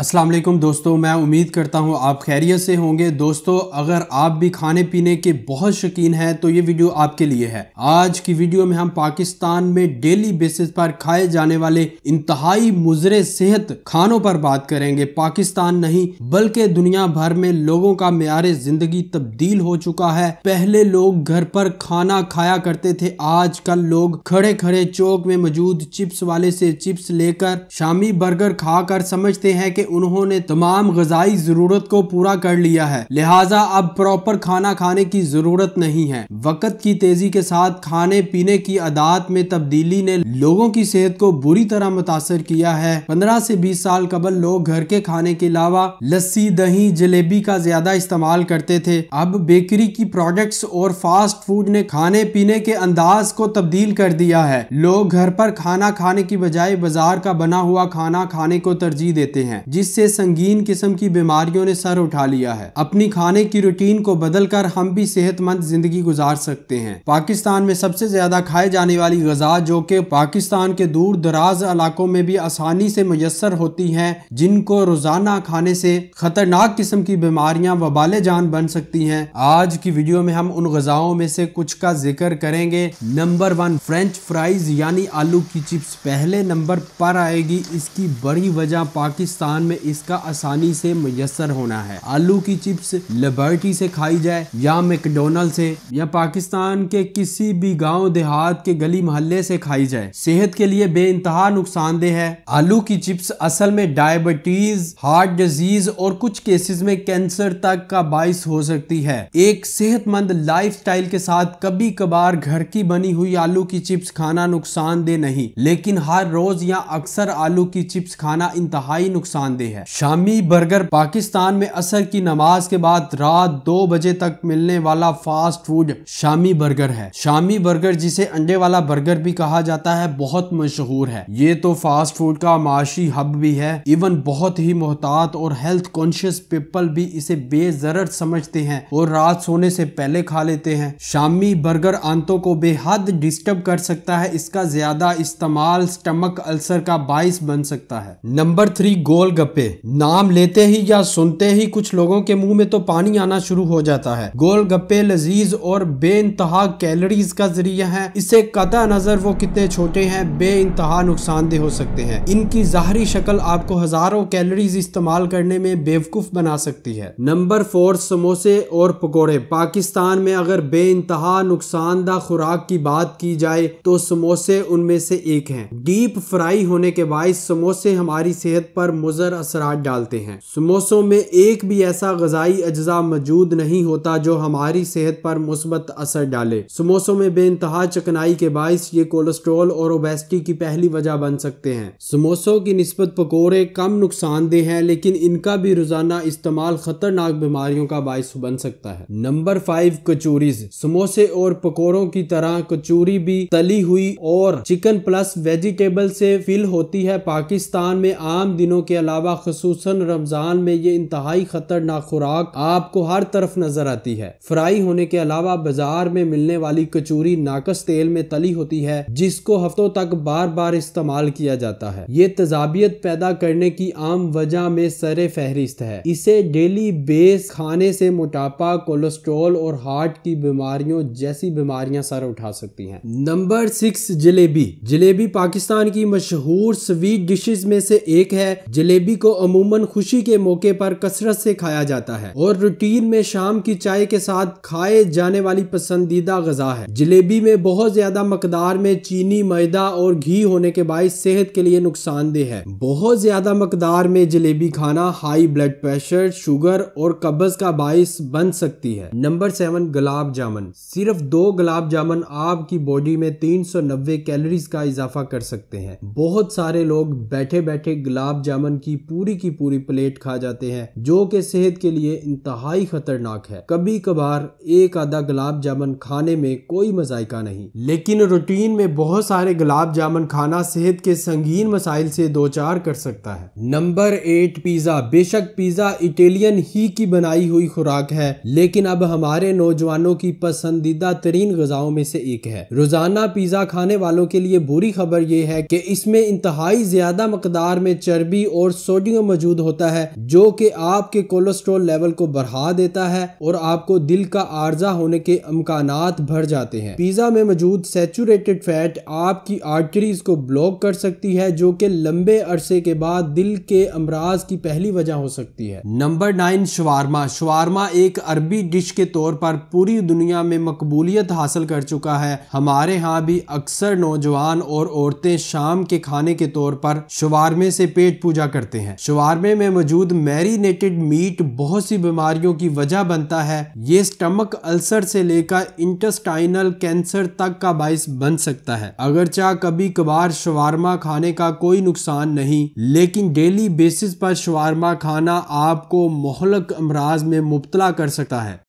असलम दोस्तों मैं उम्मीद करता हूँ आप खैरियत से होंगे दोस्तों अगर आप भी खाने पीने के बहुत शौकीन हैं तो ये वीडियो आपके लिए है आज की वीडियो में हम पाकिस्तान में डेली बेसिस पर खाए जाने वाले इंतहाई मुजरे सेहत खानों पर बात करेंगे पाकिस्तान नहीं बल्कि दुनिया भर में लोगों का मैार जिंदगी तब्दील हो चुका है पहले लोग घर पर खाना खाया करते थे आज कल लोग खड़े खड़े चौक में मौजूद चिप्स वाले से चिप्स लेकर शामी बर्गर खा समझते हैं कि उन्होंने तमाम गजाई ज़रूरत को पूरा कर लिया है लिहाजा अब प्रॉपर खाना खाने की ज़रूरत नहीं है वक़्त की तेज़ी के साथ खाने पीने की अदात में तब्दीली ने लोगों की सेहत को बुरी तरह मुतासर किया है पंद्रह से बीस साल कबल लोग घर के खाने के अलावा लस्सी दही जलेबी का ज्यादा इस्तेमाल करते थे अब बेकरी की प्रोडक्ट्स और फास्ट फूड ने खाने पीने के अंदाज को तब्दील कर दिया है लोग घर पर खाना खाने की बजाय बाजार का बना हुआ खाना खाने को तरजीह देते हैं जिससे संगीन किस्म की बीमारियों ने सर उठा लिया है अपनी खाने की रूटीन को बदलकर हम भी सेहतमंद जिंदगी गुजार सकते हैं पाकिस्तान में सबसे ज्यादा खाए जाने वाली गजा जो कि पाकिस्तान के दूर दराज इलाकों में भी आसानी से मुयसर होती है जिनको रोजाना खाने से खतरनाक किस्म की बीमारियां वबाले जान बन सकती हैं आज की वीडियो में हम उन गजाओं में से कुछ का जिक्र करेंगे नंबर वन फ्रेंच फ्राइज यानी आलू की चिप्स पहले नंबर पर आएगी इसकी बड़ी वजह पाकिस्तान में इसका आसानी से मैसर होना है आलू की चिप्स लिबर्टी से खाई जाए या मैकडोनल्ड से या पाकिस्तान के किसी भी गांव देहात के गली मोहल्ले से खाई जाए सेहत के लिए बे इंतहा नुकसानदेह है आलू की चिप्स असल में डायबिटीज हार्ट डिजीज और कुछ केसेस में कैंसर तक का बायस हो सकती है एक सेहतमंद स्टाइल के साथ कभी कभार घर की बनी हुई आलू की चिप्स खाना नुकसानदेह नहीं लेकिन हर रोज या अक्सर आलू की चिप्स खाना इंतहाई नुकसान नुकसानदेह है शामी बर्गर पाकिस्तान में असर की नमाज के बाद रात दो बजे तक मिलने वाला फास्ट फूड शामी बर्गर है शामी बर्गर जिसे अंडे वाला बर्गर भी कहा जाता है बहुत मशहूर है ये तो फास्ट फूड का माशी हब भी है इवन बहुत ही मोहतात और हेल्थ कॉन्शियस पीपल भी इसे बेजर समझते हैं और रात सोने से पहले खा लेते हैं शामी बर्गर आंतों को बेहद डिस्टर्ब कर सकता है इसका ज्यादा इस्तेमाल स्टमक अल्सर का बाइस बन सकता है नंबर थ्री गोल गप्पे नाम लेते ही या सुनते ही कुछ लोगों के मुंह में तो पानी आना शुरू हो जाता है गोल गप्पे लजीज और बे इंतहा कैलोरीज का जरिया है इससे कता नजर वो कितने छोटे हैं बे इंतहा नुकसानदेह हो सकते हैं इनकी जाहरी शक्ल आपको हजारों कैलोरीज इस्तेमाल करने में बेवकूफ बना सकती है नंबर फोर समोसे और पकौड़े पाकिस्तान में अगर बे इंतहा नुकसानदा खुराक की बात की जाए तो समोसे उनमें से एक है डीप फ्राई होने के बाद समोसे हमारी सेहत पर मुजर मुजर असरात डालते हैं समोसों में एक भी ऐसा गजाई अज्जा मौजूद नहीं होता जो हमारी सेहत पर मुस्बत असर डाले समोसों में बेानतहा चकनाई के बायस ये कोलेस्ट्रोल और ओबेसिटी की पहली वजह बन सकते हैं समोसों की नस्बत पकौड़े कम नुकसानदेह हैं लेकिन इनका भी रोजाना इस्तेमाल खतरनाक बीमारियों का बायस बन सकता है नंबर फाइव कचूरीज समोसे और पकौड़ों की तरह कचूरी भी तली हुई और चिकन प्लस वेजिटेबल से फिल होती है पाकिस्तान में आम दिनों के अलावा अलावा खसूस रमज़ान में ये इंतहाई खतरनाक खुराक आपको हर तरफ नजर आती है फ्राई होने के अलावा बाजार में मिलने वाली कचूरी नाकस तेल में तली होती है जिसको हफ्तों तक बार बार इस्तेमाल किया जाता है ये तजाबियत पैदा करने की आम वजह में सर फहरिस्त है इसे डेली बेस खाने से मोटापा कोलेस्ट्रोल और हार्ट की बीमारियों जैसी बीमारियां सर उठा सकती हैं नंबर सिक्स जलेबी जलेबी पाकिस्तान की मशहूर स्वीट डिशेज में से एक है जलेबी बेबी को अमूमन खुशी के मौके पर कसरत से खाया जाता है और रूटीन में शाम की चाय के साथ खाए जाने वाली पसंदीदा गजा है जलेबी में बहुत ज्यादा मकदार में चीनी मैदा और घी होने के बाद सेहत के लिए नुकसानदेह है बहुत ज्यादा मकदार में जलेबी खाना हाई ब्लड प्रेशर शुगर और कब्ज का बायस बन सकती है नंबर सेवन गुलाब जामुन सिर्फ दो गुलाब जामुन आपकी बॉडी में तीन सौ नब्बे कैलोरीज का इजाफा कर सकते हैं बहुत सारे लोग बैठे बैठे गुलाब जामुन की पूरी की पूरी प्लेट खा जाते हैं जो कि सेहत के लिए इंतहाई खतरनाक है कभी कभार एक आधा गुलाब जामुन खाने में कोई मजायका नहीं लेकिन रूटीन में बहुत सारे गुलाब जामुन खाना सेहत के संगीन मसाइल से दो चार कर सकता है नंबर एट पिज्जा बेशक पिज्जा इटेलियन ही की बनाई हुई खुराक है लेकिन अब हमारे नौजवानों की पसंदीदा तरीन गजाओं में से एक है रोजाना पिज्जा खाने वालों के लिए बुरी खबर यह है कि इसमें इंतहाई ज्यादा मकदार में चर्बी और सोडियम मौजूद होता है जो कि आपके कोलेस्ट्रोल लेवल को बढ़ा देता है और आपको दिल का आर्जा होने के अमकान भर जाते हैं पिज्जा में मौजूद सेचुरेटेड फैट आपकी आर्टरीज को ब्लॉक कर सकती है जो कि लंबे अरसे के बाद दिल के अमराज की पहली वजह हो सकती है नंबर नाइन शवारमा शवारमा एक अरबी डिश के तौर पर पूरी दुनिया में मकबूलियत हासिल कर चुका है हमारे यहाँ भी अक्सर नौजवान और औरतें शाम के खाने के तौर पर शवारमे से पेट पूजा करते सकते हैं शवारमे में मौजूद मैरिनेटेड मीट बहुत सी बीमारियों की वजह बनता है ये स्टमक अल्सर से लेकर इंटेस्टाइनल कैंसर तक का बायस बन सकता है अगरचा कभी कभार शवारमा खाने का कोई नुकसान नहीं लेकिन डेली बेसिस पर शवारमा खाना आपको मोहलक अमराज में मुबतला कर सकता है